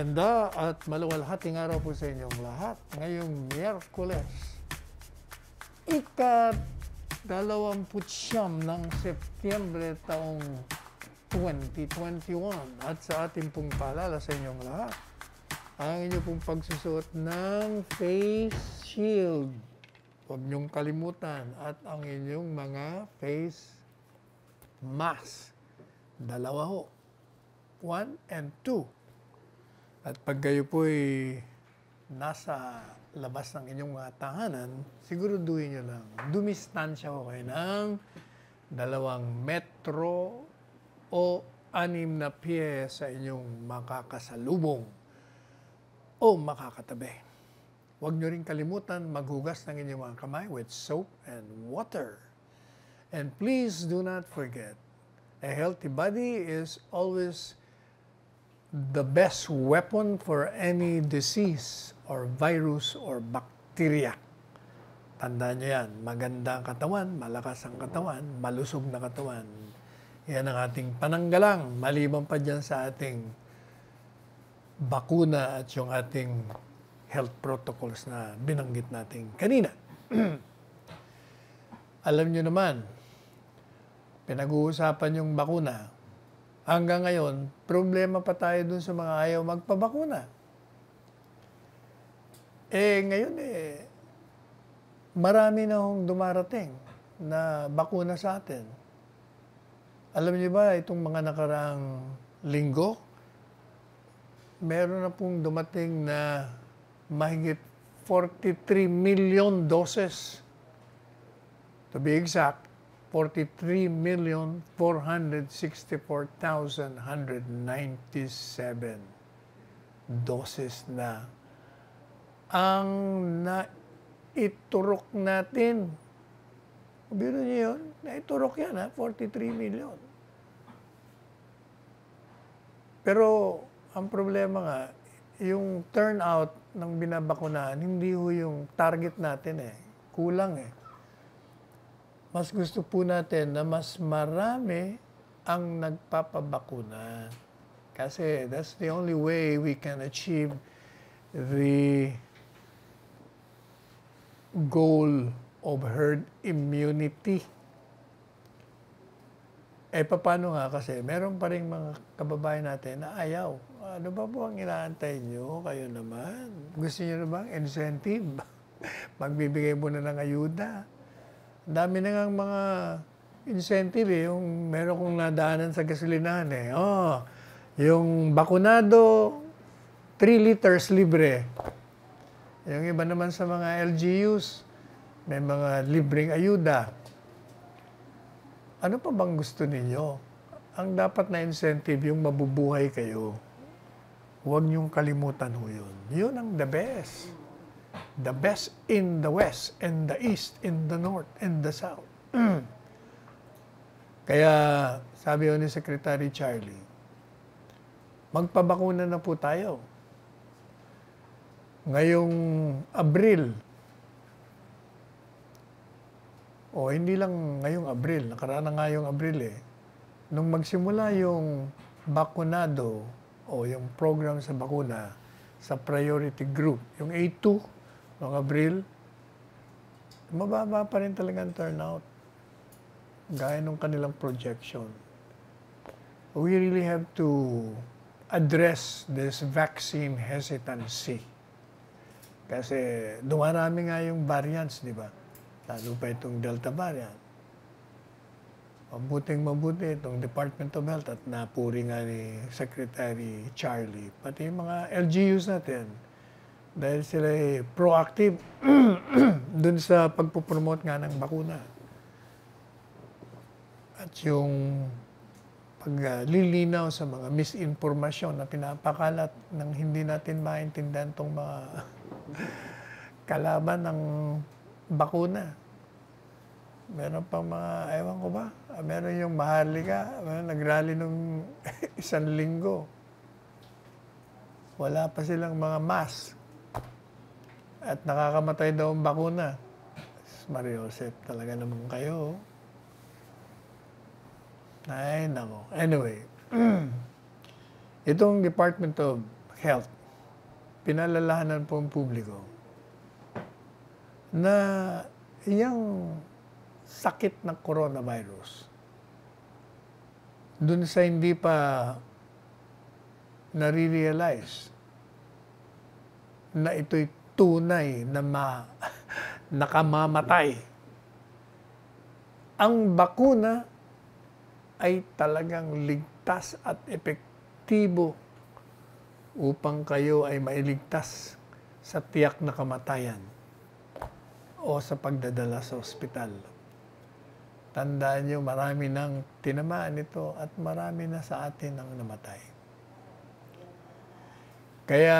Maganda at maluwalhating araw po sa inyong lahat. Ngayong Miyerkules, ikat 29 ng Setyembre taong 2021 at sa ating pong paalala sa inyong lahat, ang inyong pong pagsusuot ng face shield. Huwag niyong kalimutan at ang inyong mga face mask. Dalawa ho. One and two at pag kayo po ay nasa labas ng inyong mga tahanan, siguraduhin nyo lang, dumistansya ko kayo ng dalawang metro o anim na pie sa inyong makakasalubong o makakatabi. Huwag nyo rin kalimutan maghugas ng inyong mga kamay with soap and water. And please do not forget, a healthy body is always the best weapon for any disease or virus or bacteria. Tandaan nyo yan, maganda ang katawan, malakas ang katawan, malusog na katawan. Yan ang ating pananggalang, maliban pa dyan sa ating bakuna at yung ating health protocols na binanggit natin kanina. Alam nyo naman, pinag-uusapan yung bakuna, hanggang ngayon, problema pa tayo dun sa mga ayaw magpabakuna. Eh, ngayon eh, marami na hong dumarating na bakuna sa atin. Alam niyo ba, itong mga nakaraang linggo, meron na pong dumating na mahigit 43 million doses. To be exact, 43,464,197 doses na ang naiturok natin. Biro niyo yun? Naiturok yan ha, 43 million. Pero ang problema nga, yung turnout ng binabakunahan, hindi ho yung target natin eh. Kulang eh mas gusto po natin na mas marami ang nagpapabakuna. Kasi that's the only way we can achieve the goal of herd immunity. Eh, paano nga kasi? Meron pa rin mga kababayan natin na ayaw. Ano ba po ang inaantay nyo? Kayo naman. Gusto nyo na bang incentive? Magbibigay mo na ng ayuda dami na ngang mga incentive eh. Yung meron kong nadaanan sa gasolinahan eh. Oh, yung bakunado, 3 liters libre. Yung iba naman sa mga LGUs, may mga libreng ayuda. Ano pa bang gusto ninyo? Ang dapat na incentive yung mabubuhay kayo. Huwag niyong kalimutan ho yun. Yun ang the best the best in the west, in the east, in the north, in the south. Kaya sabi ko ni Secretary Charlie, magpabakuna na po tayo. Ngayong Abril, o hindi lang ngayong Abril, nakaraan na nga yung Abril eh, nung magsimula yung bakunado o yung program sa bakuna sa priority group, yung A2, noong Abril, mababa pa rin talaga ang turnout. Gaya nung kanilang projection. We really have to address this vaccine hesitancy. Kasi dumarami nga yung variants, di ba? Lalo pa itong Delta variant. Mabuting mabuti itong Department of Health at napuri nga ni Secretary Charlie, pati yung mga LGUs natin dahil sila ay proactive dun sa pagpo-promote nga ng bakuna. At yung paglilinaw sa mga misinformasyon na pinapakalat ng hindi natin maintindihan tong mga kalaban ng bakuna. Meron pang mga, ewan ko ba, ah, meron yung Maharlika, meron nagrally nung isang linggo. Wala pa silang mga mask at nakakamatay daw ang bakuna. Mario Joseph, talaga naman kayo. Ay, nako. Anyway, itong Department of Health, pinalalahanan po ang publiko na iyang sakit ng coronavirus dun sa hindi pa nare-realize na ito'y tunay na ma, nakamamatay. Ang bakuna ay talagang ligtas at epektibo upang kayo ay mailigtas sa tiyak na kamatayan o sa pagdadala sa ospital. Tandaan nyo, marami nang tinamaan ito at marami na sa atin ang namatay. Kaya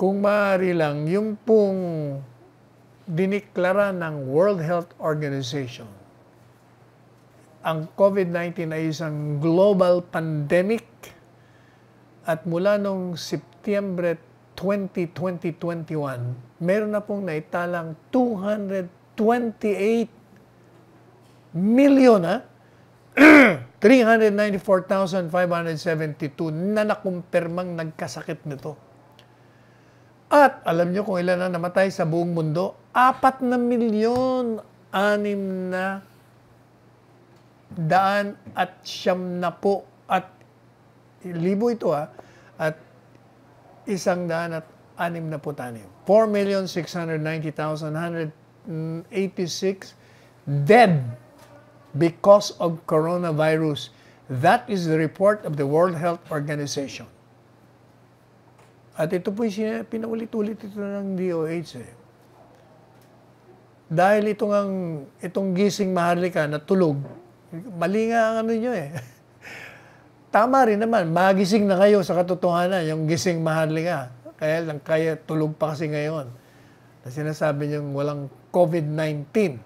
kung maaari lang, yung pong diniklara ng World Health Organization, ang COVID-19 ay isang global pandemic at mula nung September 2020-21, meron na pong naitalang 228 million, ha? Ah, 394,572 na nakumpirmang nagkasakit nito. At alam nyo kung ilan na namatay sa buong mundo? Apat na milyon, anim na daan at siyam na po at libo ito ha, ah. at isang daan at anim na po tayo. 4,690,186 dead because of coronavirus. That is the report of the World Health Organization. At ito po yung pinaulit-ulit ito ng DOH eh. Dahil itong, ang, itong gising maharlika na tulog, mali nga ang ano nyo eh. Tama rin naman, magising na kayo sa katotohanan, yung gising maharlika. Kaya lang kaya tulog pa kasi ngayon. Na sinasabi nyo walang COVID-19.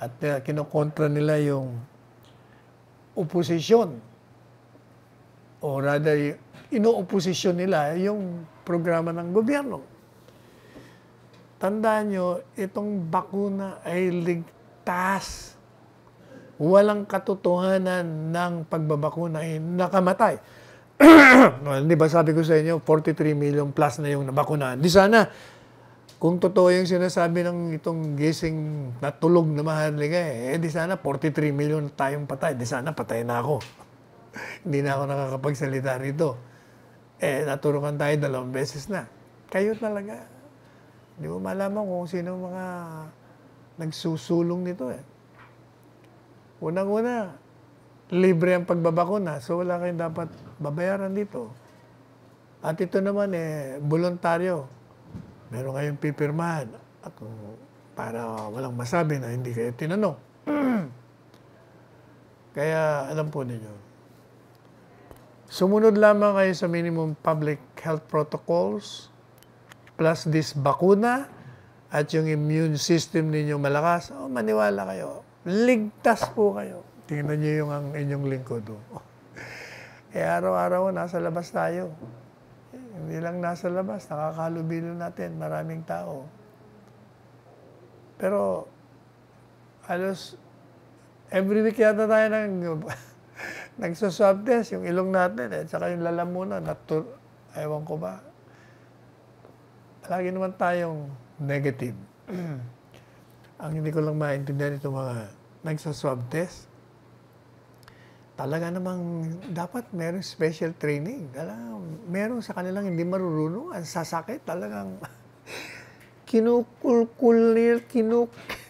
At uh, kinokontra nila yung oposisyon. O rather, inooposisyon nila yung programa ng gobyerno. Tandaan nyo, itong bakuna ay ligtas. Walang katotohanan ng pagbabakuna ay nakamatay. Hindi ba sabi ko sa inyo, 43 million plus na yung nabakunahan. Di sana, kung totoo yung sinasabi ng itong gising na tulog na mahalaga eh, eh di sana 43 million tayong patay. Di sana patay na ako. Hindi na ako nakakapagsalita rito. Eh, natulungan tayo dalawang beses na. Kayo talaga. Hindi mo malaman kung sino mga nagsusulong nito eh. Unang-una, libre ang pagbabakuna, so wala kayong dapat babayaran dito. At ito naman eh, voluntaryo. Meron kayong pipirmahan at para walang masabi na hindi kayo tinanong. Kaya alam po ninyo, Sumunod lamang kayo sa minimum public health protocols plus this bakuna at yung immune system ninyo malakas, oh, maniwala kayo. Ligtas po kayo. Tingnan nyo yung ang inyong lingkod. Oh. eh, araw-araw, nasa labas tayo. Eh, hindi lang nasa labas, nakakahalubilo natin, maraming tao. Pero, alos, every week yata tayo ng Nagsuswab test yung ilong natin at eh, saka yung lalamunan. Natu- Ewan ko ba. Lagi naman tayong negative. Mm. Ang hindi ko lang maintindihan itong mga nagsaswab test. Talaga namang dapat merong special training. Alam, merong sa kanilang hindi marurunong. Ang sasakit talagang kinukulkul, kinuk...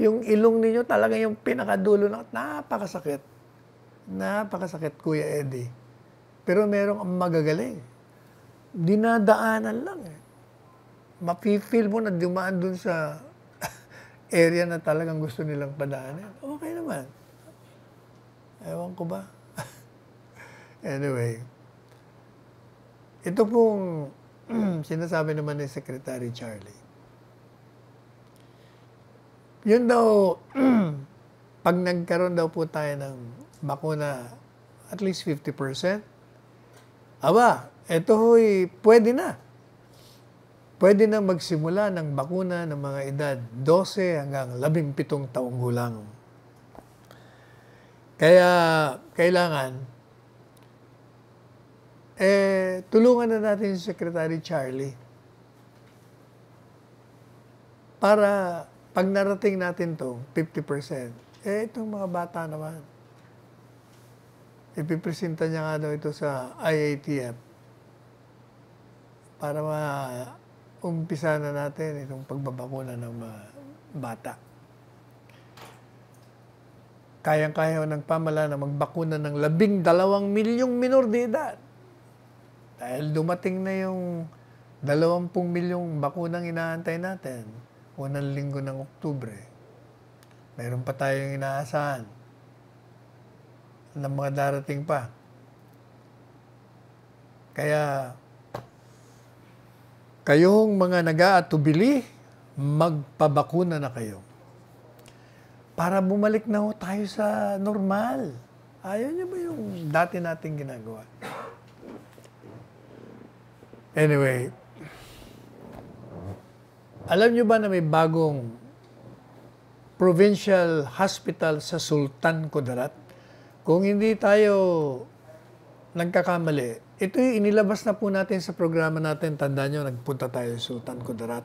Yung ilong ninyo talaga yung pinakadulo na napakasakit Napakasakit, Kuya Eddie. Pero merong magagaling. Dinadaanan lang eh. Mapifeel mo na dumaan dun sa area na talagang gusto nilang padaanin. Okay naman. Ewan ko ba? anyway, ito pong sinasabi naman ni Secretary Charlie. Yun daw, pag nagkaroon daw po tayo ng bakuna at least 50%. Aba, eto ho'y pwede na. Pwede na magsimula ng bakuna ng mga edad 12 hanggang 17 taong gulang. Kaya kailangan eh, tulungan na natin si Secretary Charlie para pag narating natin to 50%, eh, itong mga bata naman, ipipresenta niya nga daw ito sa IATF para ma-umpisa na natin itong pagbabakuna ng mga bata. Kayang-kaya ng pamala na magbakuna ng labing dalawang milyong minor de edad. Dahil dumating na yung dalawampung milyong bakunang inaantay natin unang linggo ng Oktubre. Meron pa tayong inaasahan ng mga darating pa. Kaya, kayong mga nag-aatubili, magpabakuna na kayo. Para bumalik na ho tayo sa normal. Ayaw niyo ba yung dati nating ginagawa? Anyway, alam niyo ba na may bagong provincial hospital sa Sultan Kudarat? Kung hindi tayo nagkakamali, ito yung inilabas na po natin sa programa natin. Tanda nyo, nagpunta tayo sa Sultan Kudarat.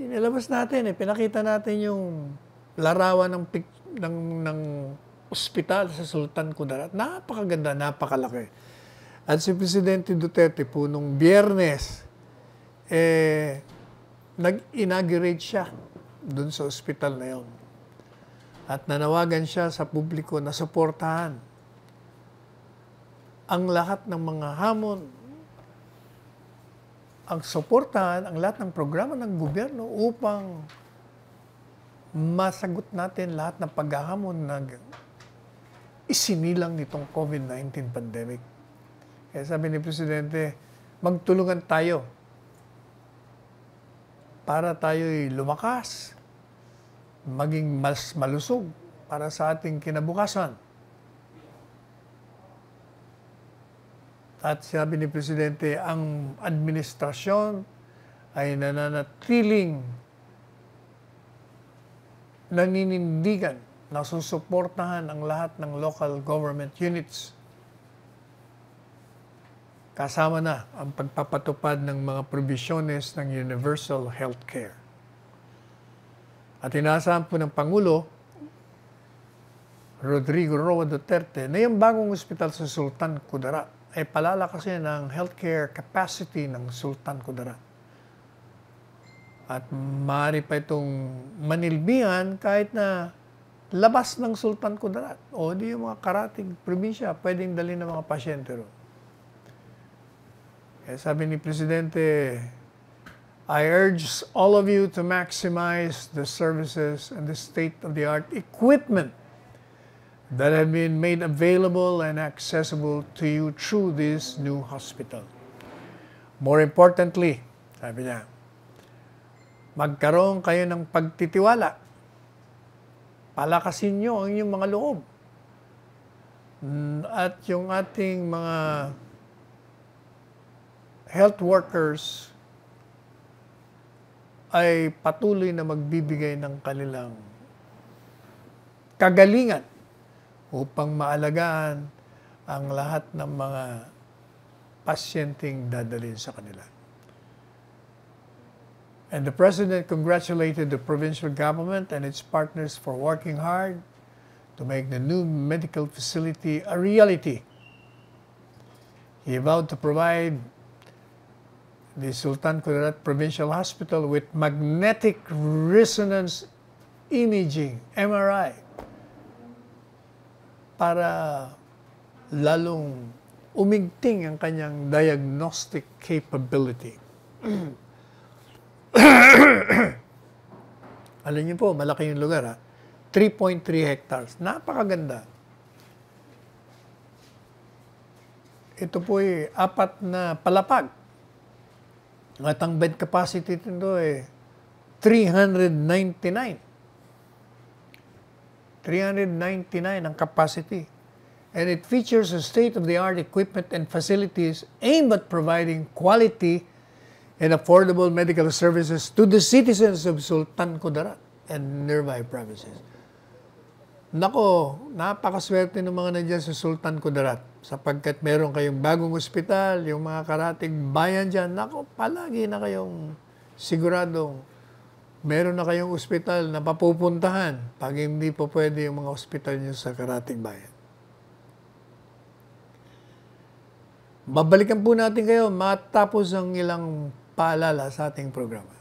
Inilabas natin, eh, pinakita natin yung larawan ng, ng, ng ospital sa Sultan Kudarat. Napakaganda, napakalaki. At si Presidente Duterte po, nung biyernes, eh, nag-inaugurate siya dun sa ospital na yon at nanawagan siya sa publiko na suportahan ang lahat ng mga hamon, ang suportahan ang lahat ng programa ng gobyerno upang masagot natin lahat ng paghahamon na isinilang nitong COVID-19 pandemic. Kaya eh, sabi ni Presidente, magtulungan tayo para tayo'y lumakas, maging mas malusog para sa ating kinabukasan. At sabi ni Presidente, ang administrasyon ay nananatiling naninindigan, nasusuportahan ang lahat ng local government units. Kasama na ang pagpapatupad ng mga provisiones ng universal health care. At inaasahan po ng Pangulo, Rodrigo Roa Duterte, na yung bagong ospital sa Sultan Kudarat ay palalakasin ang healthcare capacity ng Sultan Kudarat. At maaari pa itong manilbihan kahit na labas ng Sultan Kudarat. O di yung mga karating probinsya, pwedeng dalhin ng mga pasyente ro. Eh, sabi ni Presidente I urge all of you to maximize the services and the state-of-the-art equipment that have been made available and accessible to you through this new hospital. More importantly, sabi niya, magkaroon kayo ng pagtitiwala. Palakasin niyo ang inyong mga loob. At yung ating mga health workers ay patuloy na magbibigay ng kanilang kagalingan upang maalagaan ang lahat ng mga pasyenteng dadalhin sa kanila. And the President congratulated the provincial government and its partners for working hard to make the new medical facility a reality. He vowed to provide the Sultan Kudarat Provincial Hospital with magnetic resonance imaging, MRI, para lalong umigting ang kanyang diagnostic capability. Alam niyo po, malaki yung lugar ha. 3.3 hectares. Napakaganda. Ito po ay apat na palapag at ang bed capacity nito ay 399. 399 ang capacity. And it features a state-of-the-art equipment and facilities aimed at providing quality and affordable medical services to the citizens of Sultan Kudarat and nearby provinces. Nako, napakaswerte ng mga nandiyan sa Sultan Kudarat sapagkat meron kayong bagong ospital, yung mga karating bayan dyan. Nako, palagi na kayong siguradong meron na kayong ospital na papupuntahan pag hindi po pwede yung mga ospital nyo sa karating bayan. Babalikan po natin kayo matapos ang ilang paalala sa ating programa.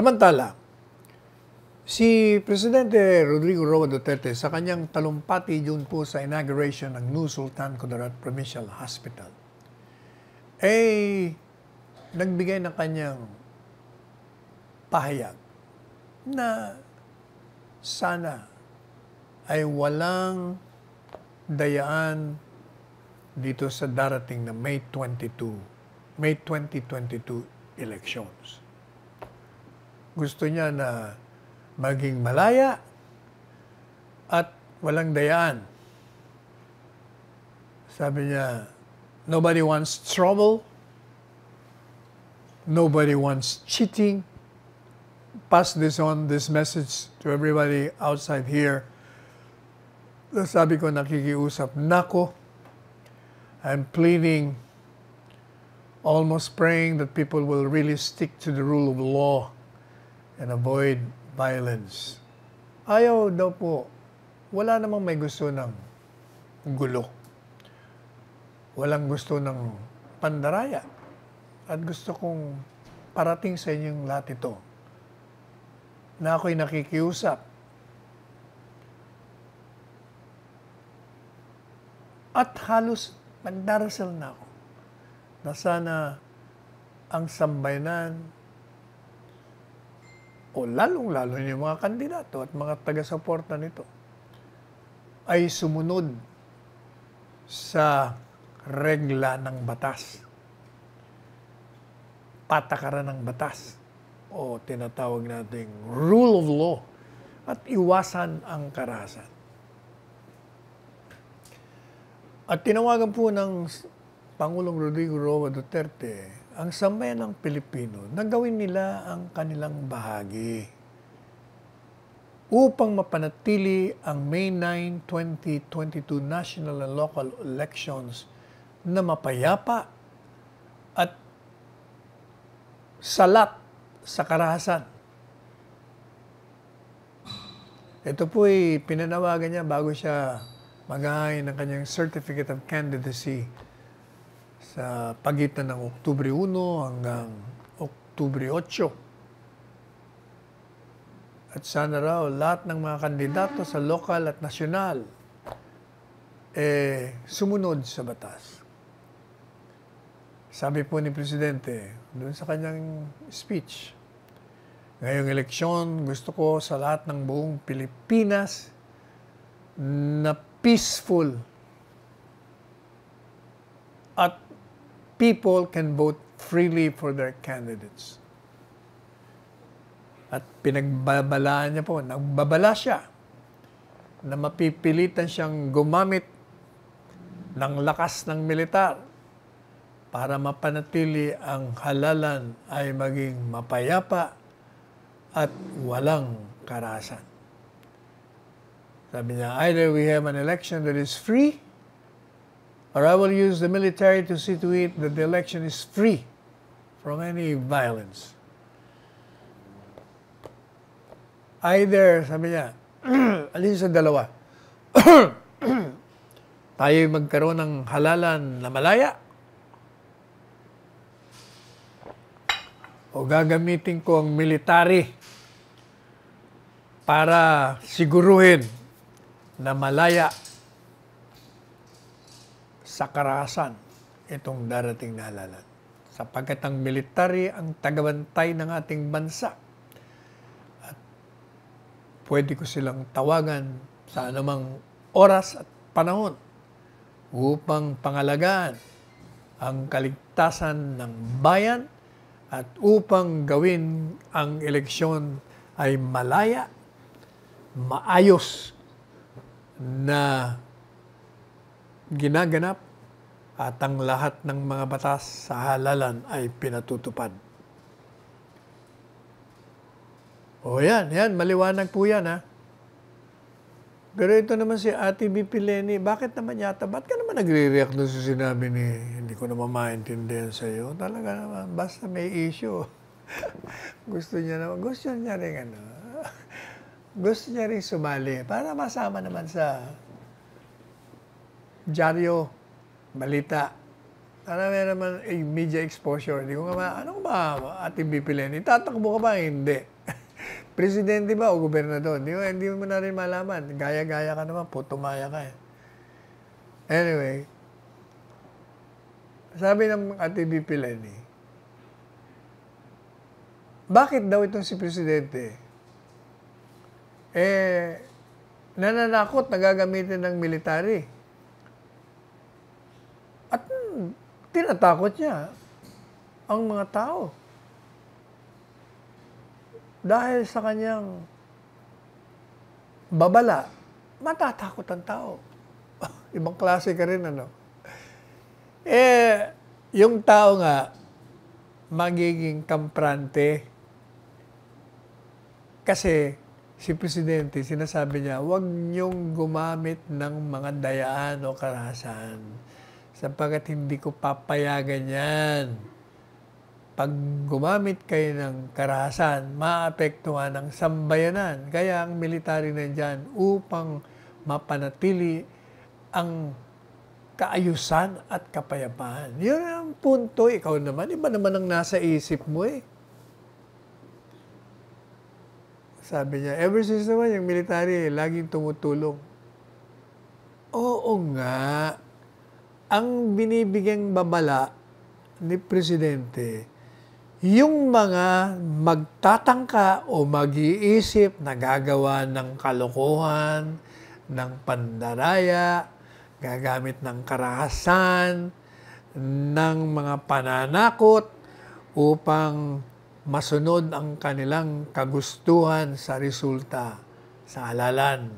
Samantala, si Presidente Rodrigo Roa Duterte sa kanyang talumpati dun po sa inauguration ng New Sultan Kudarat Provincial Hospital, eh, nagbigay ng kanyang pahayag na sana ay walang dayaan dito sa darating na May 22, May 2022 elections. Gusto niya na maging malaya at walang dayaan. Sabi niya, nobody wants trouble, nobody wants cheating. Pass this on, this message to everybody outside here. Sabi ko, nakikiusap nako. I'm pleading, almost praying that people will really stick to the rule of law and avoid violence. Ayaw daw po, wala namang may gusto ng gulo. Walang gusto ng pandaraya. At gusto kong parating sa inyong lahat ito na ako'y nakikiusap at halos nagdarasal na ako na sana ang sambayanan, grupo, lalong-lalo na yung mga kandidato at mga taga-suporta nito, ay sumunod sa regla ng batas. Patakaran ng batas o tinatawag nating rule of law at iwasan ang karahasan. At tinawagan po ng Pangulong Rodrigo Roa Duterte ang sambayan ng Pilipino, nagawin nila ang kanilang bahagi upang mapanatili ang May 9, 2022 national and local elections na mapayapa at salat sa karahasan. Ito po'y pinanawagan niya bago siya maghahain ng kanyang Certificate of Candidacy sa pagitan ng Oktubre 1 hanggang Oktubre 8. At sana raw lahat ng mga kandidato sa lokal at nasyonal eh, sumunod sa batas. Sabi po ni Presidente doon sa kanyang speech, Ngayong eleksyon, gusto ko sa lahat ng buong Pilipinas na peaceful at people can vote freely for their candidates. At pinagbabalaan niya po, nagbabala siya na mapipilitan siyang gumamit ng lakas ng militar para mapanatili ang halalan ay maging mapayapa at walang karasan. Sabi niya, either we have an election that is free or I will use the military to see to it that the election is free from any violence. Either, sabi niya, alin sa dalawa, tayo magkaroon ng halalan na malaya, o gagamitin ko ang military para siguruhin na malaya sa karahasan itong darating na halalan. Sapagkat ang military ang tagabantay ng ating bansa. At pwede ko silang tawagan sa anumang oras at panahon upang pangalagaan ang kaligtasan ng bayan at upang gawin ang eleksyon ay malaya, maayos na ginaganap at ang lahat ng mga batas sa halalan ay pinatutupad. O yan, yan, maliwanag po yan ha. Pero ito naman si Ate BP Lenny, bakit naman yata, ba't ka naman nagre-react doon sa sinabi ni, hindi ko naman maintindihan sa iyo. Talaga naman, basta may issue. gusto niya naman, gusto niya rin ano, gusto niya rin sumali para masama naman sa dyaryo, balita. Sana meron naman eh, media exposure. Hindi ko nga ma, ano ba, ating pipiliin? Itatakbo ka ba? Hindi. Presidente ba o gobernador? Hindi, hindi mo na rin malaman. Gaya-gaya ka naman, putumaya ka eh. Anyway, sabi ng ATB Pileni, bakit daw itong si Presidente eh nananakot na gagamitin ng military? tinatakot niya ang mga tao. Dahil sa kanyang babala, matatakot ang tao. Ibang klase ka rin, ano? Eh, yung tao nga, magiging kamprante. Kasi si Presidente, sinasabi niya, huwag niyong gumamit ng mga dayaan o karahasan Sapagat hindi ko papayagan yan. Pag gumamit kayo ng karahasan, maapektuhan ang sambayanan. Kaya ang military na upang mapanatili ang kaayusan at kapayapaan. Yun ang punto. Ikaw naman, iba naman ang nasa isip mo eh. Sabi niya, ever since naman yung military, eh, laging tumutulong. Oo nga ang binibigyang babala ni Presidente, yung mga magtatangka o mag-iisip na gagawa ng kalokohan, ng pandaraya, gagamit ng karahasan, ng mga pananakot upang masunod ang kanilang kagustuhan sa resulta, sa alalan.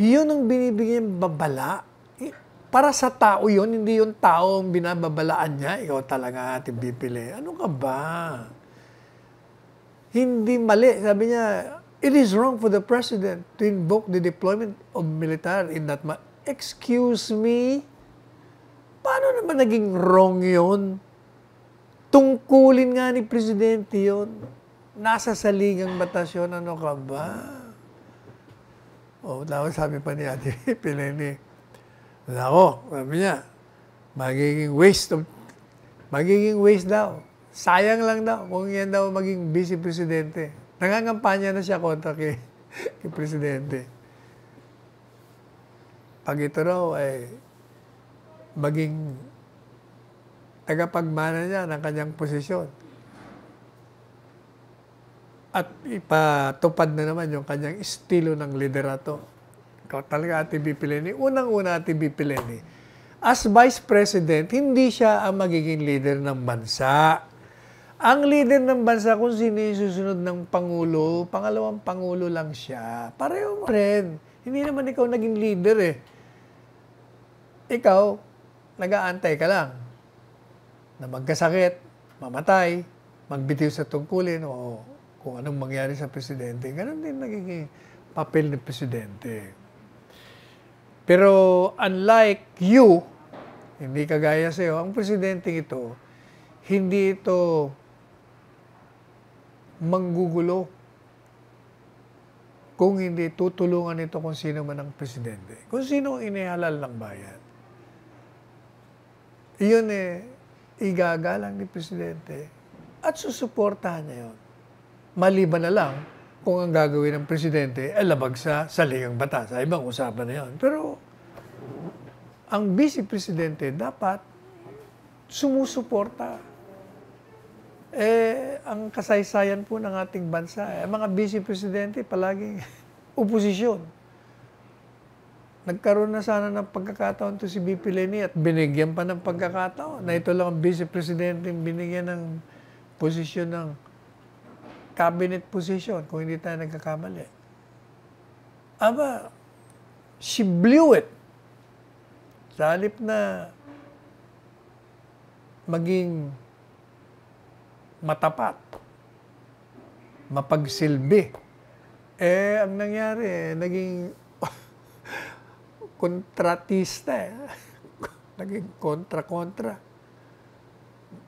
Yun ang binibigyan babala para sa tao yon hindi yung tao ang binababalaan niya, ikaw talaga ating pipili. Ano ka ba? Hindi mali. Sabi niya, it is wrong for the president to invoke the deployment of military in that ma- Excuse me? Paano naman naging wrong yon? Tungkulin nga ni presidente yon. Nasa saligang batas yun. Ano ka ba? oh, tapos sabi pa ni Ate Pileni, Nako, sabi niya, magiging waste of, magiging waste daw. Sayang lang daw kung yan daw maging vice presidente. Nangangampanya na siya kontra kay, kay presidente. Pag ito raw ay eh, maging tagapagmana niya ng kanyang posisyon. At ipatupad na naman yung kanyang estilo ng liderato. Ikaw talaga Ate Bipileni. Unang-una Ate Bipileni. As Vice President, hindi siya ang magiging leader ng bansa. Ang leader ng bansa kung sino yung susunod ng Pangulo, pangalawang Pangulo lang siya. Pareho mo, friend. Hindi naman ikaw naging leader eh. Ikaw, nag-aantay ka lang na magkasakit, mamatay, magbitiw sa tungkulin o kung anong mangyari sa presidente. Ganon din nagiging papel ni presidente. Pero unlike you, hindi kagaya sa iyo, ang presidente ito, hindi ito manggugulo kung hindi tutulungan ito kung sino man ang presidente. Kung sino ang inihalal ng bayan. Iyon eh, igagalang ni presidente at susuportahan niya yun. Maliban na lang kung ang gagawin ng presidente ay labag sa saligang batas. Ay, ibang usapan na yun. Pero ang vice presidente dapat sumusuporta. Eh, ang kasaysayan po ng ating bansa, eh, mga vice presidente palaging oposisyon. Nagkaroon na sana ng pagkakataon to si BP Leni at binigyan pa ng pagkakataon na ito lang ang vice presidente binigyan ng posisyon ng cabinet position kung hindi tayo nagkakamali. Aba, she blew it. Sa halip na maging matapat, mapagsilbi, eh, ang nangyari, naging kontratista eh. naging kontra-kontra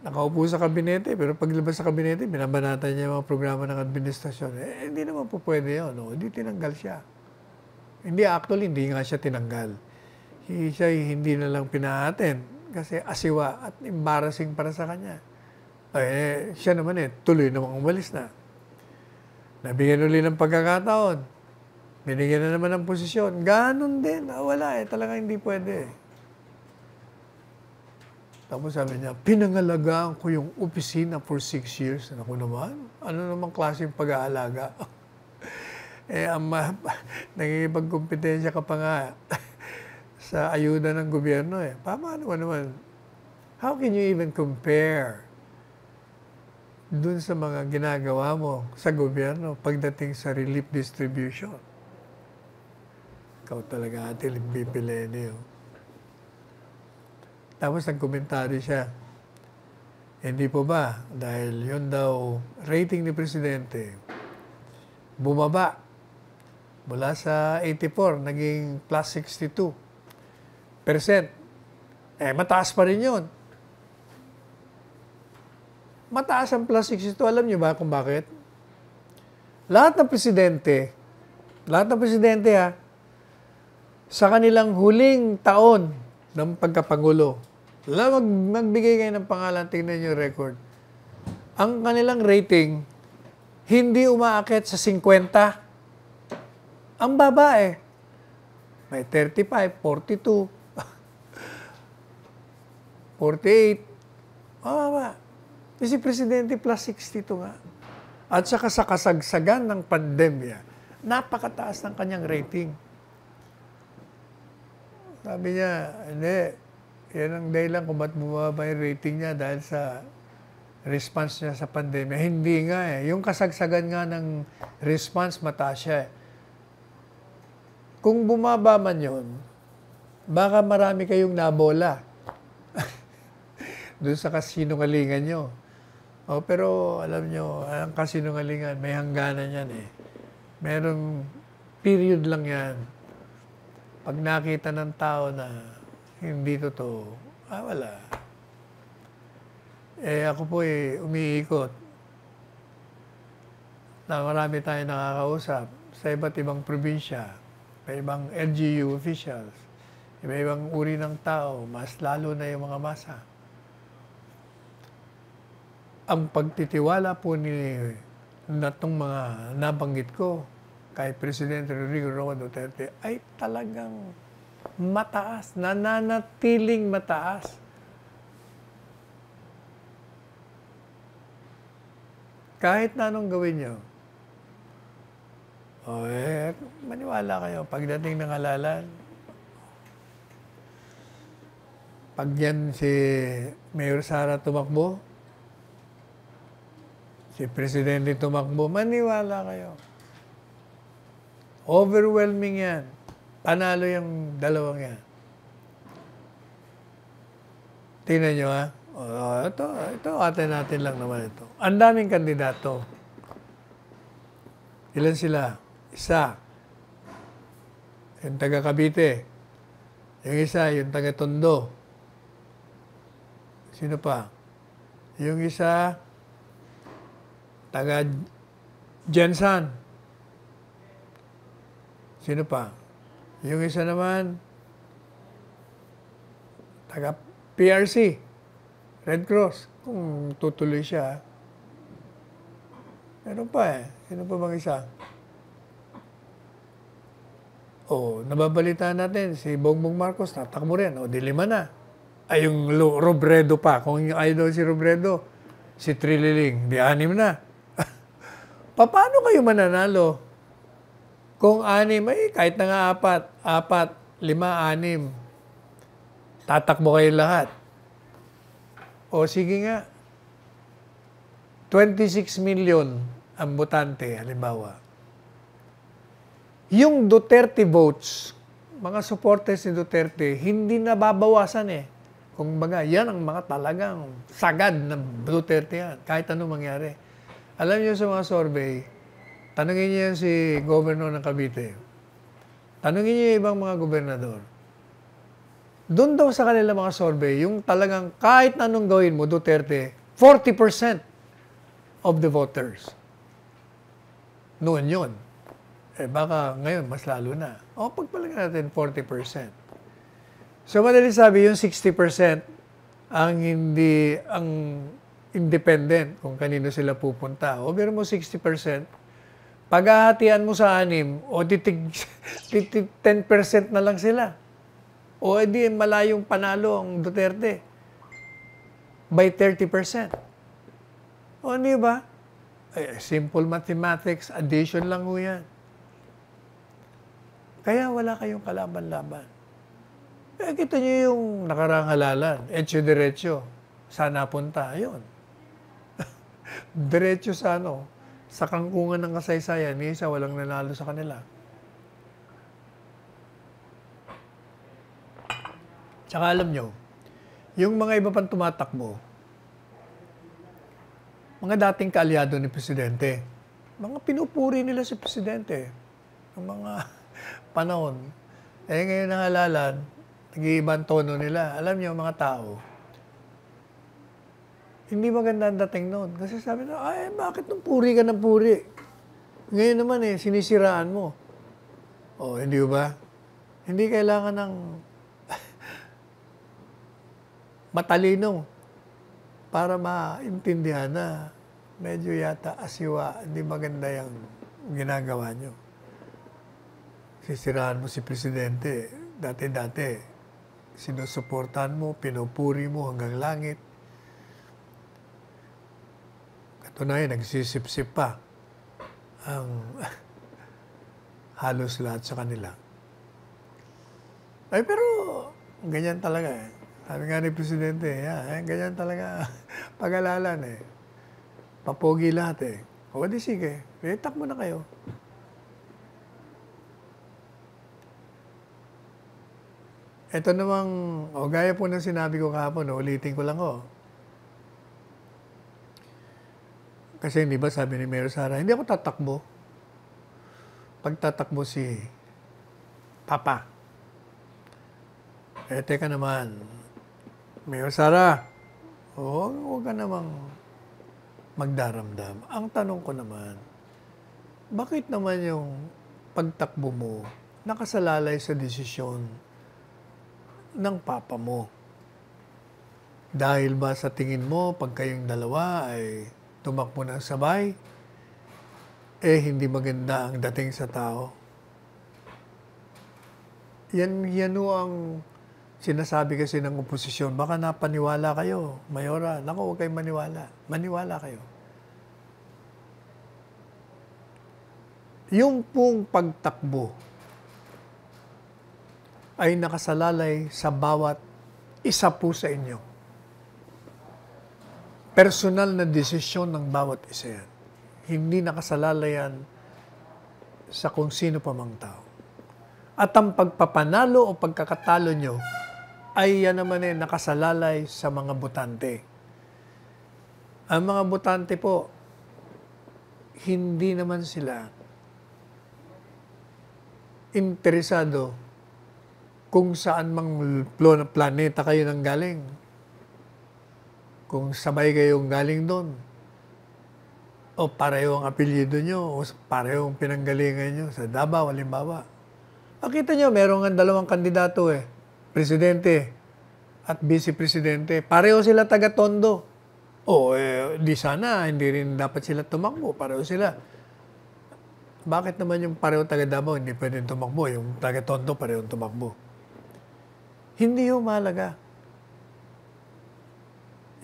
nakaupo sa kabinete, pero paglabas sa kabinete, binabanatan niya yung mga programa ng administrasyon. Eh, hindi naman po pwede yun. No? Hindi tinanggal siya. Hindi, actually, hindi nga siya tinanggal. He, siya hindi na lang pinaaten kasi asiwa at embarrassing para sa kanya. Eh, siya naman eh, tuloy namang umalis na. Nabigyan uli ng pagkakataon. Binigyan na naman ng posisyon. Ganon din. Ah, wala eh. Talaga hindi pwede eh. Tapos sabi niya, pinangalagaan ko yung opisina for six years. Ano ko naman? Ano naman klaseng pag-aalaga? eh, ang ma- nangingipagkompetensya ka pa nga sa ayuda ng gobyerno eh. Paano ka naman? How can you even compare dun sa mga ginagawa mo sa gobyerno pagdating sa relief distribution? Ikaw talaga atin, bipili niyo. Tapos nagkomentaryo siya. Hindi po ba? Dahil yun daw, rating ni Presidente, bumaba mula sa 84, naging plus 62 percent. Eh, mataas pa rin yun. Mataas ang plus 62. Alam niyo ba kung bakit? Lahat ng presidente, lahat ng presidente ha, sa kanilang huling taon ng pagkapangulo. La, mag, magbigay kayo ng pangalan, tingnan nyo record. Ang kanilang rating, hindi umaakit sa 50. Ang baba eh. May 35, 42, 48. Mababa. Eh si Presidente plus 62 nga. At saka sa kasagsagan ng pandemya, napakataas ng kanyang rating. Sabi niya, hindi, yan ang dahilan kung ba't bumaba yung rating niya dahil sa response niya sa pandemya. Hindi nga eh. Yung kasagsagan nga ng response, mataas siya eh. Kung bumaba man yun, baka marami kayong nabola doon sa kasinungalingan nyo. Oh, pero alam nyo, ang kasinungalingan, may hangganan yan eh. Merong period lang yan. Pag nakita ng tao na hindi totoo, ah, wala. Eh, ako po eh, umiikot na marami tayong nakakausap sa iba't ibang probinsya, may ibang LGU officials, iba-ibang uri ng tao, mas lalo na yung mga masa. Ang pagtitiwala po ni natong mga nabanggit ko, kay Presidente Rodrigo Roa Duterte ay talagang mataas, nananatiling mataas. Kahit na anong gawin nyo, oh, eh, maniwala kayo, pagdating ng halalan, pag yan si Mayor Sara tumakbo, si Presidente tumakbo, maniwala kayo Overwhelming yan. Panalo yung dalawang yan. Tingnan nyo ha. Oh, ito, ito atin natin lang naman ito. Ang daming kandidato. Ilan sila? Isa. Yung taga Cavite. Yung isa, yung taga Tondo. Sino pa? Yung isa, taga Jensan. Sino pa? Yung isa naman, taga PRC, Red Cross, kung tutuloy siya. Meron pa eh. Sino pa bang isa? O, oh, nababalita natin, si Bongbong Marcos, natakbo rin. O, oh, dilima na. Ay, yung Robredo pa. Kung yung idol si Robredo, si Trililing, di anim na. Paano kayo mananalo? Kung anim, ay eh, kahit na nga apat, apat, lima, anim, tatakbo kayo lahat. O sige nga, 26 million ang butante, halimbawa. Yung Duterte votes, mga supporters ni Duterte, hindi nababawasan eh. Kung baga, yan ang mga talagang sagad na Duterte yan, kahit anong mangyari. Alam niyo sa mga survey, Tanungin niyo yan si governor ng Cavite. Tanungin niyo yung ibang mga gobernador. Doon daw sa kanila mga survey, yung talagang kahit anong gawin mo, Duterte, 40% of the voters. Noon yun. Eh baka ngayon, mas lalo na. O, pagpalagan natin 40%. So, madali sabi, yung 60% ang hindi, ang independent kung kanino sila pupunta. O, pero mo 60%, paghahatian mo sa anim, o titig, titig 10% na lang sila. O edi malayong panalo ang Duterte by 30%. O di ba? Eh, simple mathematics, addition lang ho yan. Kaya wala kayong kalaban-laban. Eh, kita nyo yung nakarang halalan, etyo diretso, sana punta, yun. Diretsyo sa ano, sa kangkungan ng kasaysayan, ni isa walang nanalo sa kanila. Tsaka alam nyo, yung mga iba pang tumatakbo, mga dating kaalyado ni Presidente, mga pinupuri nila si Presidente ng mga panahon. Eh ngayon nang alalan, nag-iibang tono nila. Alam niyo mga tao, hindi maganda ang dating noon. Kasi sabi na, ay, bakit nung puri ka ng puri? Ngayon naman eh, sinisiraan mo. O, oh, hindi ba? Hindi kailangan ng matalino para maintindihan na medyo yata asiwa, hindi maganda yung ginagawa nyo. Sisiraan mo si Presidente, dati-dati, sinusuportahan mo, pinupuri mo hanggang langit, Tunay, nagsisip-sip pa ang halos lahat sa kanila. Ay, pero ganyan talaga eh. Sabi nga ni Presidente, yeah, eh, ganyan talaga pag-alalan eh. Papogi lahat eh. O di sige, retak eh, mo na kayo. Ito namang, o oh, gaya po ng sinabi ko kahapon, ulitin ko lang oh Kasi hindi ba sabi ni Mayor Sara, hindi ako tatakbo. Pagtatakbo si Papa. Eh, teka naman. Mayor Sara, oh, huwag ka namang magdaramdam. Ang tanong ko naman, bakit naman yung pagtakbo mo nakasalalay sa desisyon ng papa mo? Dahil ba sa tingin mo, pag kayong dalawa ay tumakbo ng sabay, eh hindi maganda ang dating sa tao. Yan, yan ang sinasabi kasi ng oposisyon. Baka napaniwala kayo, Mayora. Naku, huwag kayong maniwala. Maniwala kayo. Yung pong pagtakbo ay nakasalalay sa bawat isa po sa inyo personal na desisyon ng bawat isa yan. Hindi nakasalala yan sa kung sino pa mang tao. At ang pagpapanalo o pagkakatalo nyo ay yan naman ay eh, nakasalalay sa mga butante. Ang mga butante po, hindi naman sila interesado kung saan mang planeta kayo nang galing kung sabay kayong galing doon, o pareho ang apelyido nyo, o pareho ang pinanggalingan nyo, sa Davao, halimbawa. Makita nyo, meron dalawang kandidato eh. Presidente at vice-presidente. Pareho sila taga-tondo. O, eh, di sana, hindi rin dapat sila tumakbo. Pareho sila. Bakit naman yung pareho taga-Davao, hindi pwedeng tumakbo? Yung taga-tondo, pareho tumakbo. Hindi yung mahalaga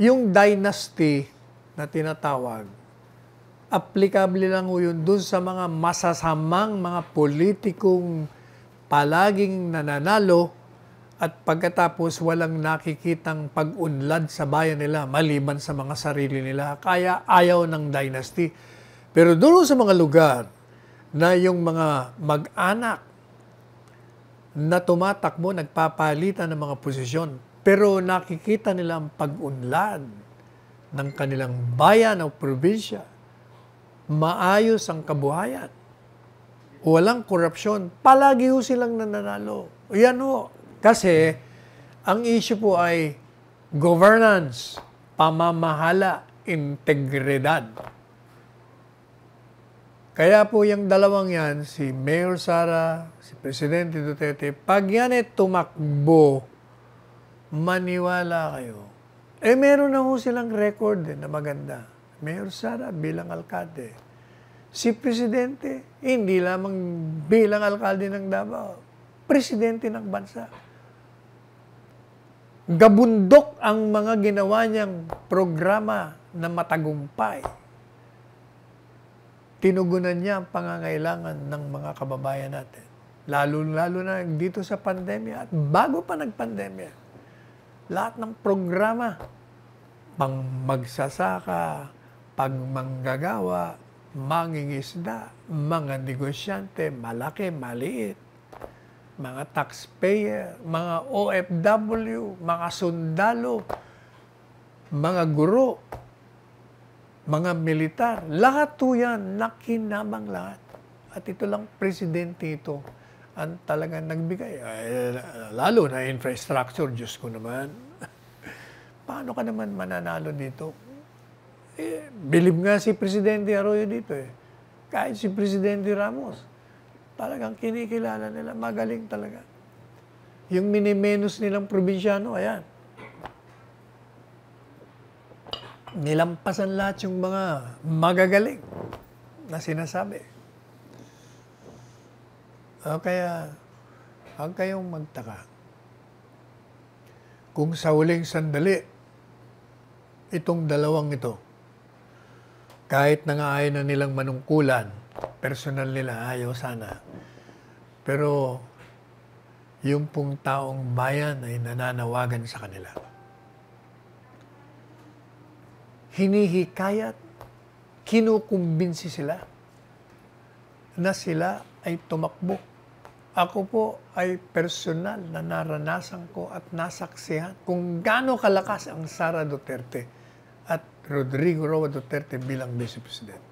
yung dynasty na tinatawag, applicable lang yun dun sa mga masasamang mga politikong palaging nananalo at pagkatapos walang nakikitang pag-unlad sa bayan nila maliban sa mga sarili nila. Kaya ayaw ng dynasty. Pero doon sa mga lugar na yung mga mag-anak na tumatakbo, nagpapalitan ng mga posisyon, pero nakikita nila ang pag-unlad ng kanilang bayan o probinsya. Maayos ang kabuhayan. Walang korupsyon. Palagi ho silang nananalo. Yan ho. Kasi ang issue po ay governance, pamamahala, integridad. Kaya po yung dalawang yan, si Mayor Sara, si Presidente Duterte, pag yan ay tumakbo, maniwala kayo. Eh, meron na ho silang record eh, na maganda. Mayor Sara bilang alkalde. Si Presidente, hindi lamang bilang alkalde ng Davao, Presidente ng bansa. Gabundok ang mga ginawa niyang programa na matagumpay. Tinugunan niya ang pangangailangan ng mga kababayan natin. Lalo-lalo na dito sa pandemya at bago pa nagpandemya lahat ng programa, pang magsasaka, pag manggagawa, mangingisda, mga negosyante, malaki, maliit, mga taxpayer, mga OFW, mga sundalo, mga guro, mga militar, lahat po yan, nakinabang lahat. At ito lang presidente ito ang talagang nagbigay. Lalo na infrastructure, Diyos ko naman. Paano ka naman mananalo dito? Eh, believe nga si Presidente Arroyo dito eh. Kahit si Presidente Ramos, talagang kinikilala nila, magaling talaga. Yung minimenos nilang probinsyano, ayan. Nilampasan lahat yung mga magagaling na sinasabi. Uh, kaya, huwag kayong magtaka. Kung sa huling sandali, itong dalawang ito, kahit na nga ayaw na nilang manungkulan, personal nila ayaw sana. Pero yung pong taong bayan ay nananawagan sa kanila. Hinihikayat, kinukumbinsi sila na sila ay tumakbo ako po ay personal na naranasan ko at nasaksihan kung gaano kalakas ang Sara Duterte at Rodrigo Roa Duterte bilang Vice President.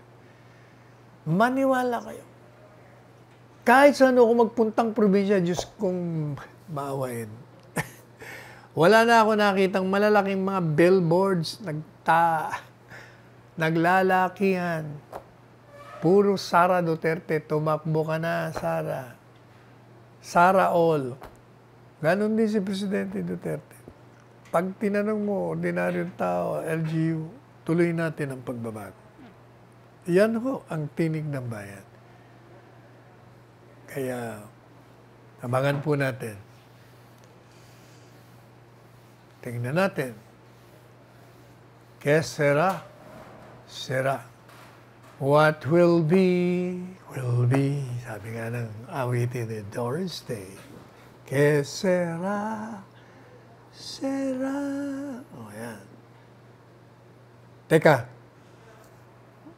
Maniwala kayo. Kahit saan ako magpuntang probinsya, Diyos kong maawain. Wala na ako nakitang malalaking mga billboards, nagta, naglalakihan. Puro Sara Duterte, tumakbo ka na, Sara. Sara All. Ganon din si Presidente Duterte. Pag tinanong mo, ordinaryong tao, LGU, tuloy natin ang pagbabago. Yan ho ang tinig ng bayan. Kaya, abangan po natin. Tingnan natin. Kaya sera, sera. What will be, will be. Sabi nga ng awitin ni Doris Day. Que sera, sera. O oh, yan. Teka,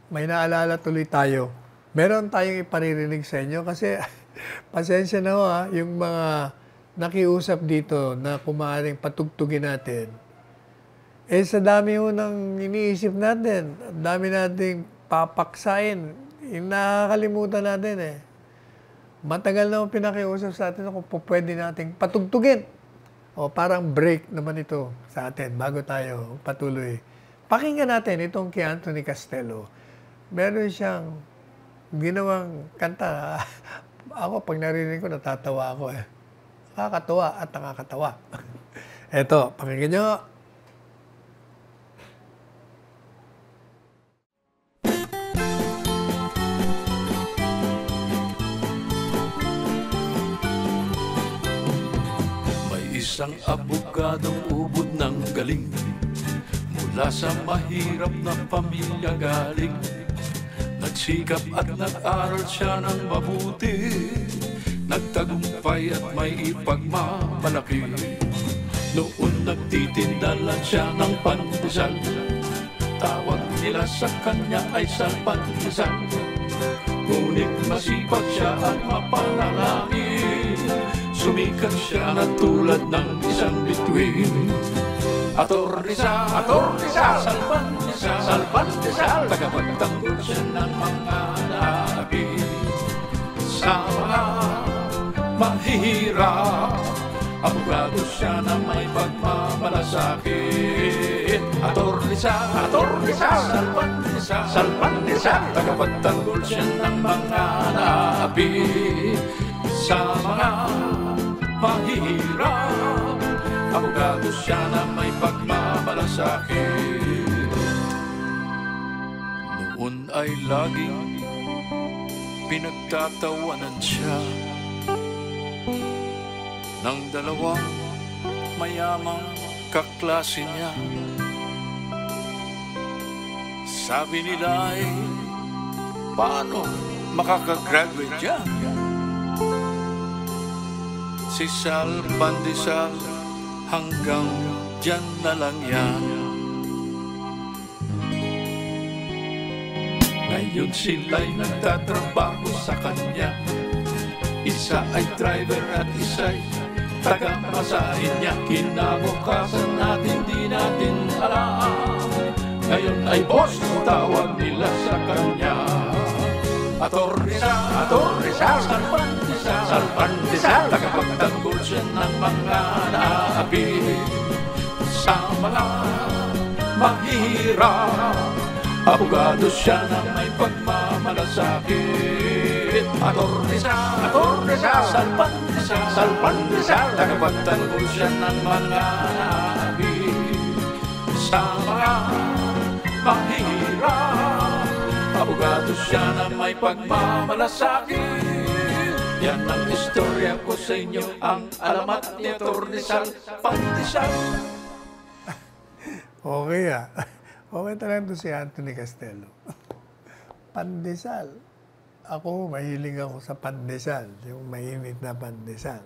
may naalala tuloy tayo. Meron tayong iparirinig sa inyo kasi pasensya na ho ha, yung mga nakiusap dito na kumaaring patugtugin natin. Eh sa dami ho ng iniisip natin, ang dami nating papaksain. Yung eh, nakakalimutan natin eh. Matagal na pinakiusap sa atin kung pwede nating patugtugin. O parang break naman ito sa atin bago tayo patuloy. Pakinggan natin itong kay Anthony Castello. Meron siyang ginawang kanta. ako, pag narinig ko, natatawa ako eh. Nakakatawa at nakakatawa. Eto, pakinggan niyo. Isang abukadong ubod ng galing Mula sa mahirap na pamilya galing Nagsikap at nag-aral siya ng mabuti Nagtagumpay at may ipagmamalaki Noon nagtitinda lang siya ng pandesal Tawag nila sa kanya ay salpandesal Ngunit masipag siya at mapanalangin Sumikat siya na tulad ng isang bituin Atorisa, atorisa, ator isa, salpan Tagapagtanggol siya ng mga nabi Sa mga mahihirap Abogado siya na may pagmamalasakit Ator atorisa, ator isa, salpan isa, Tagapagtanggol siya ng mga nabi Sa mga mahirap Abogado siya na may pagmamalasakit Noon ay laging pinagtatawanan siya Nang dalawang mayamang kaklase niya Sabi nila ay paano makakagraduate yan? sisal, pandisal, hanggang dyan na lang yan. Ngayon sila'y nagtatrabaho sa kanya, isa ay driver at isa'y tagamasahin niya. Kinabukasan natin, di natin alam, ngayon ay boss tawag nila sa kanya. sa, atorrizal, sarpan, Pandesal, pandesal Nakapagtanggol siya ng mga naapi Sa mga mahirap Abogado siya na may pagmamalasakit Atornisal, atornisal Salpandesal, salpandesal Nakapagtanggol siya ng mga naapi Sa mga mahirap Abogado siya na may pagmamalasakit yan ang istorya ko sa inyo, ang alamat ni Tornisal, Pandesal. okay ah. Okay talaga to si Anthony Castello. pandesal. Ako, mahilig ako sa pandesal. Yung mainit na pandesal.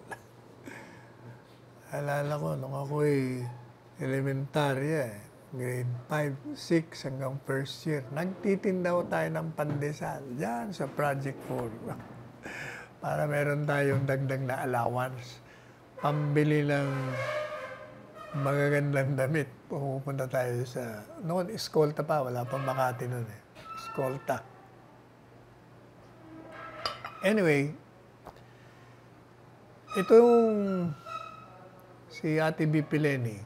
Alala ko, nung ako'y elementarya eh, grade 5, 6 hanggang first year, nagtitindaw tayo ng pandesal. Diyan sa Project 4 para meron tayong dagdag na allowance. Pambili ng magagandang damit. Pumupunta tayo sa... Noon, Escolta pa. Wala pang Makati noon eh. Escolta. Anyway, itong si Ate Bipileni,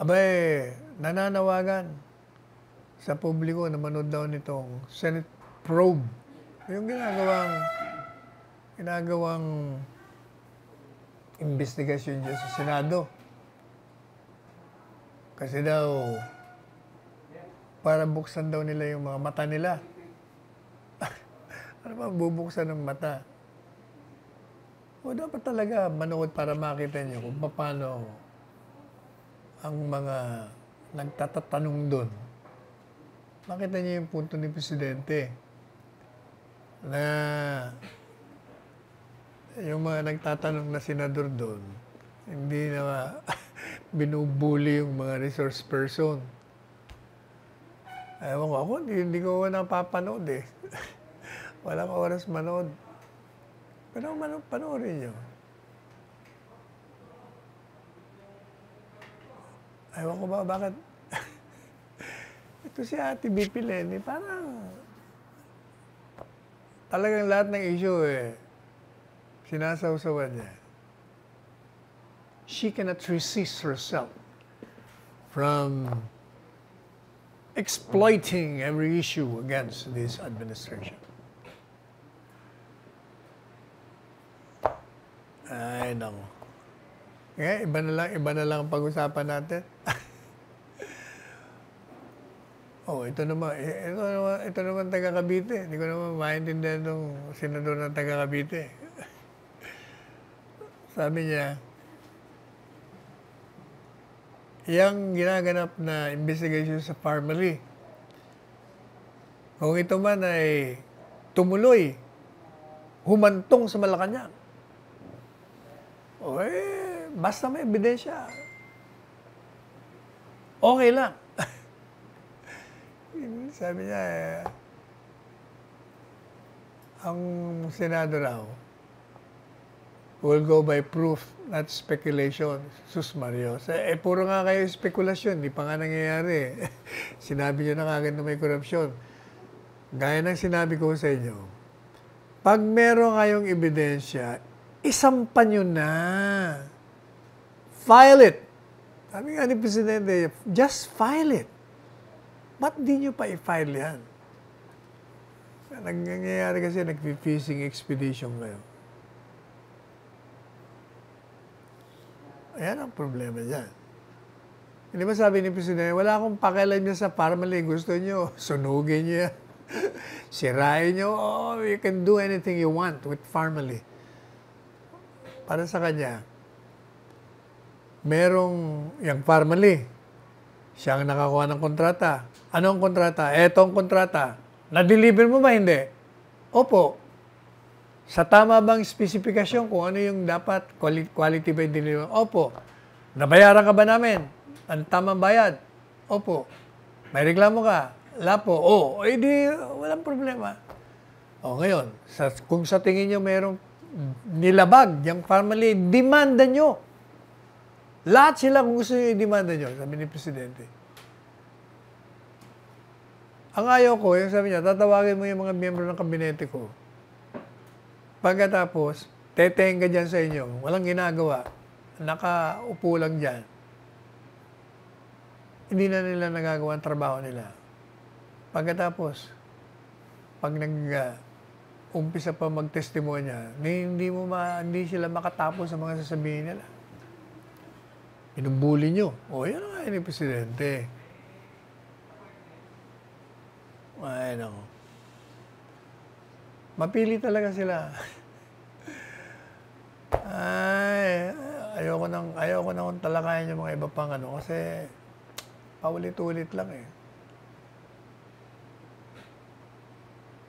abay, nananawagan sa publiko na manood daw nitong Senate probe. Yung ginagawang ginagawang investigasyon dyan sa Senado. Kasi daw, para buksan daw nila yung mga mata nila. ano ba bubuksan ng mata? O dapat talaga manood para makita niyo kung paano ang mga nagtatatanong doon. Makita niyo yung punto ni Presidente na yung mga nagtatanong na senador doon, hindi na binubuli yung mga resource person. Ewan ko ako, hindi, hindi ko napapanood eh. Walang oras manood. Pero manood, panoorin nyo. Ewan ko ba bakit. Ito si Ate BP Lenny, parang talagang lahat ng issue eh sinasawsawan niya, she cannot resist herself from exploiting every issue against this administration. Ay, nako. Okay, iba na lang, iba na lang pag-usapan natin. oh, ito naman, eh, ito naman, ito naman taga Cavite. Hindi ko naman maintindihan ng senador ng taga Cavite. Sabi niya, yang ginaganap na investigation sa family, kung ito man ay tumuloy, humantong sa Malacanang, o eh, basta may ebidensya, okay lang. Sabi niya, eh, ang senador raw, will go by proof, not speculation. Sus Mario. Eh, puro nga kayo spekulasyon. Hindi pa nga nangyayari. sinabi nyo na kagad na may korupsyon. Gaya ng sinabi ko sa inyo, pag meron kayong ebidensya, isampan nyo na. File it. Sabi nga ni Presidente, just file it. Ba't di nyo pa i-file yan? Nangyayari kasi nag-fishing expedition ngayon. Ayan ang problema dyan. Hindi ba sabi ni Presidente, wala akong pakialam niya sa parmali. Gusto niyo, sunugin niya. Sirain niyo. Oh, you can do anything you want with family. Para sa kanya, merong yung family. Siya ang nakakuha ng kontrata. Anong kontrata? Etong kontrata. Na-deliver mo ba? Hindi. Opo. Sa tama bang specification kung ano yung dapat quality by delivery? Opo. Nabayaran ka ba namin? Ang tamang bayad? Opo. May reklamo ka? Lapo. Oo. Oh, edi, eh walang problema. O oh, ngayon, sa, kung sa tingin nyo mayroong nilabag yung family, demanda nyo. Lahat sila kung gusto nyo, demanda nyo, sabi ni Presidente. Ang ayaw ko, yung sabi niya, tatawagin mo yung mga miyembro ng kabinete ko Pagkatapos, teteng ka dyan sa inyo. Walang ginagawa. Nakaupo lang dyan. Hindi na nila nagagawa ang trabaho nila. Pagkatapos, pag nag uh, umpisa pa magtestimonya, hindi mo ma, hindi sila makatapos sa mga sasabihin nila. Inubuli nyo. O, yan nga ni Presidente. Ay, nako. Mapili talaga sila. Ay, ayoko nang ayoko na akong talakayan yung mga iba pang ano kasi paulit-ulit lang eh.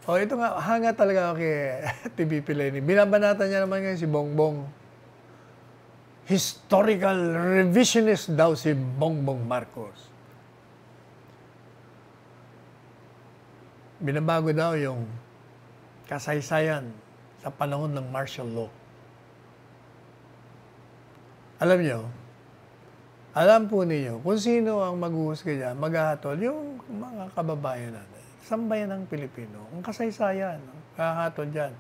Oh, ito nga, hanga talaga ako kay TV Pileni. Binabanatan niya naman ngayon si Bongbong. Historical revisionist daw si Bongbong Marcos. Binabago daw yung kasaysayan sa panahon ng martial law. Alam niyo, alam po ninyo kung sino ang maghuhusga dyan, maghahatol, yung mga kababayan natin. Sambayan ng Pilipino, ang kasaysayan, ang kahatol dyan.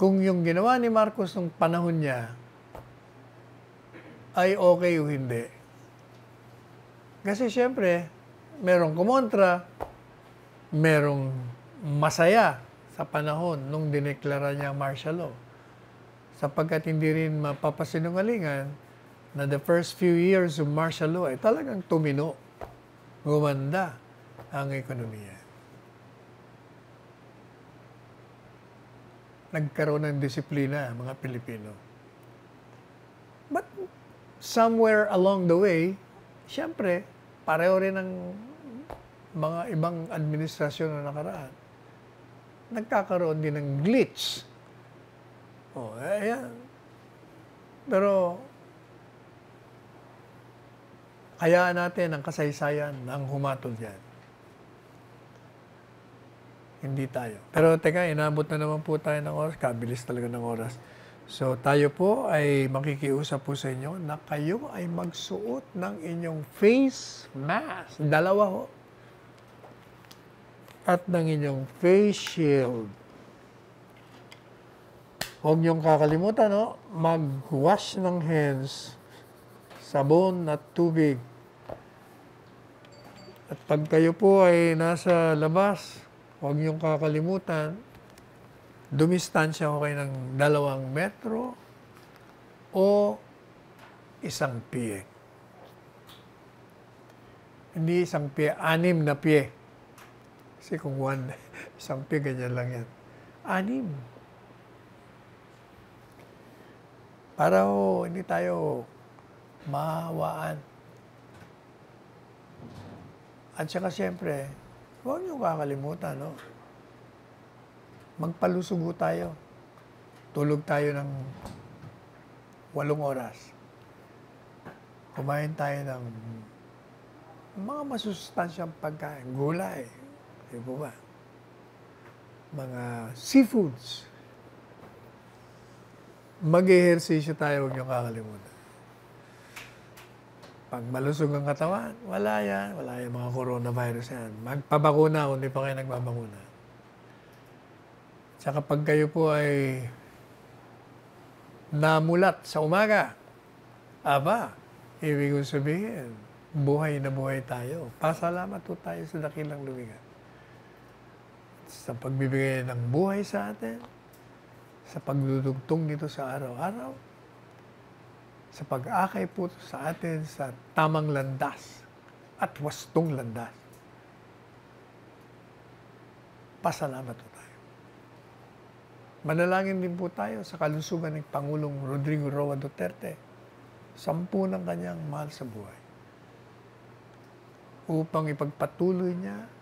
Kung yung ginawa ni Marcos nung panahon niya, ay okay o hindi. Kasi siyempre, merong kumontra, merong masaya sa panahon nung dineklara niya martial law. Sapagkat hindi rin mapapasinungalingan na the first few years of martial law ay talagang tumino, gumanda ang ekonomiya. Nagkaroon ng disiplina ang mga Pilipino. But somewhere along the way, siyempre, pareho rin ng mga ibang administrasyon na nakaraan nagkakaroon din ng glitch. Oh, eh, ayan. Pero, hayaan natin ang kasaysayan ang humatol yan. Hindi tayo. Pero teka, inabot na naman po tayo ng oras. Kabilis talaga ng oras. So tayo po ay makikiusap po sa inyo na kayo ay magsuot ng inyong face mask. Dalawa ho at ng inyong face shield. Huwag niyong kakalimutan, no? mag-wash ng hands, sabon at tubig. At pag kayo po ay nasa labas, huwag niyong kakalimutan, dumistansya ko kayo ng dalawang metro o isang pie. Hindi isang pie, anim na pie. Kasi kung one, isang pig, ganyan lang yan. Anim. Para ho, hindi tayo mahawaan. At saka siyempre, huwag niyo kakalimutan, no? Magpalusugo tayo. Tulog tayo ng walong oras. Kumain tayo ng mga masustansyang pagkain, gulay, Di po ba? Mga seafoods. Mag-ehersisyo tayo, huwag niyo kakalimutan. Pag malusog ang katawan, wala yan. Wala yan mga coronavirus yan. Magpabakuna kung di pa kayo nagbabakuna. Tsaka pag kayo po ay namulat sa umaga, aba, ibig sabihin, buhay na buhay tayo. Pasalamat po tayo sa dakilang lumigat sa pagbibigay ng buhay sa atin, sa pagdudugtong nito sa araw-araw, sa pag-akay po sa atin sa tamang landas at wastong landas. Pasalamat po tayo. Manalangin din po tayo sa kalusugan ng Pangulong Rodrigo Roa Duterte, sampu ng kanyang mahal sa buhay, upang ipagpatuloy niya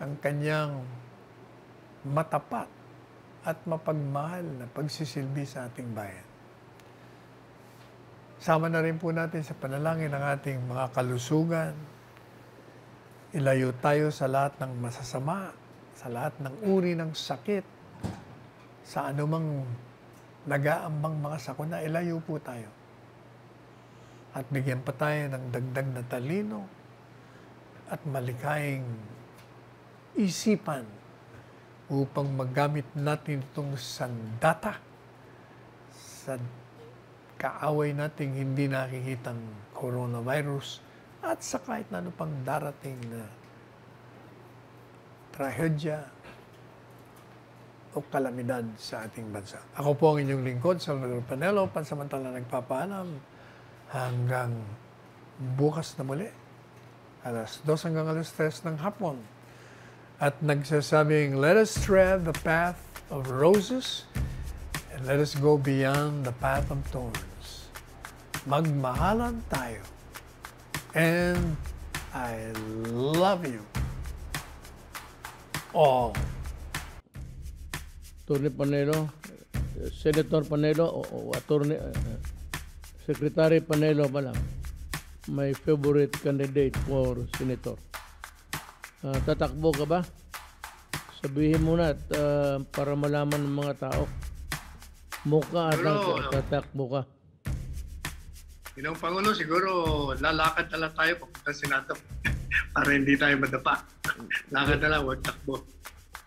ang kanyang matapat at mapagmahal na pagsisilbi sa ating bayan. Sama na rin po natin sa panalangin ang ating mga kalusugan. Ilayo tayo sa lahat ng masasama, sa lahat ng uri ng sakit, sa anumang nagaambang mga sakuna, ilayo po tayo. At bigyan pa tayo ng dagdag na talino at malikhaing isipan upang magamit natin itong sandata sa kaaway nating hindi nakikitang coronavirus at sa kahit na ano pang darating na trahedya o kalamidad sa ating bansa. Ako po ang inyong lingkod, Salvador Panelo, pansamantala nagpapaalam hanggang bukas na muli, alas 2 hanggang alas 3 ng hapon at nagsasabing, let us tread the path of roses and let us go beyond the path of thorns. Magmahalan tayo. And I love you all. Attorney Panelo, Senator Panelo o, o Attorney, eh, Secretary Panelo ba lang? My favorite candidate for Senator. Uh, tatakbo ka ba? Sabihin mo na at, uh, para malaman ng mga tao. Mukha at Pero, ano? tatakbo ka. Ginong Pangulo, siguro lalakad na lang tayo papunta Senado para hindi tayo madapa. Lakad na lang, huwag takbo.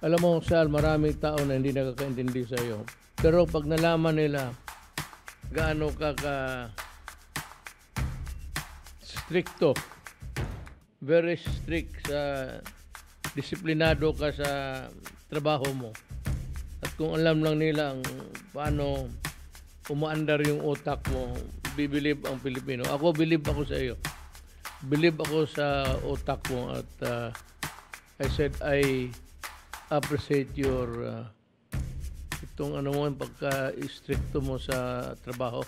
Alam mo, Sal, maraming tao na hindi nakakaintindi sa iyo. Pero pag nalaman nila gaano ka ka stricto very strict sa disiplinado ka sa trabaho mo. At kung alam lang nila ang paano umaandar yung utak mo, bibilib ang Pilipino. Ako, believe ako sa iyo. Believe ako sa utak mo at uh, I said I appreciate your uh, itong ano mo, pagka-stricto mo sa trabaho.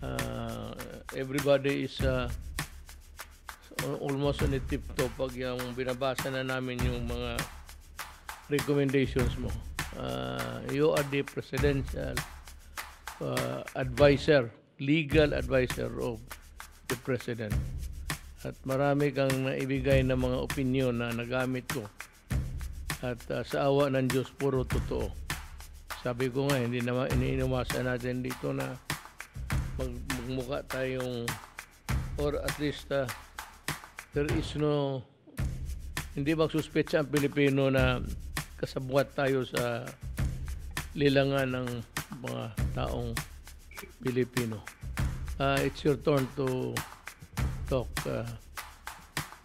Uh, everybody is uh, almost on a tip-top pag yung binabasa na namin yung mga recommendations mo. Uh, you are the presidential uh, advisor, legal advisor of the president. At marami kang naibigay na mga opinion na nagamit ko. At uh, sa awa ng Diyos, puro totoo. Sabi ko nga, hindi naman iniinumasan natin dito na mag magmuka tayong or at least uh, there is no hindi magsuspetsa ang Pilipino na kasabwat tayo sa lilangan ng mga taong Pilipino. Uh, it's your turn to talk. Uh,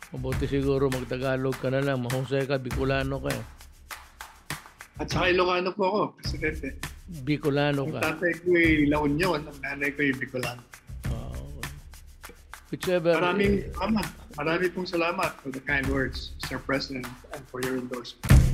mabuti siguro magtagalog ka na lang. Mahusay ka, Bicolano ka. Eh. At saka Ilocano po ako, Presidente. Bicolano ka. Ang tatay ko ay La Union, ang nanay ko ay Bicolano. Uh, whichever... Maraming ama. Marami pong salamat for the kind words, Sir President, and for your endorsement.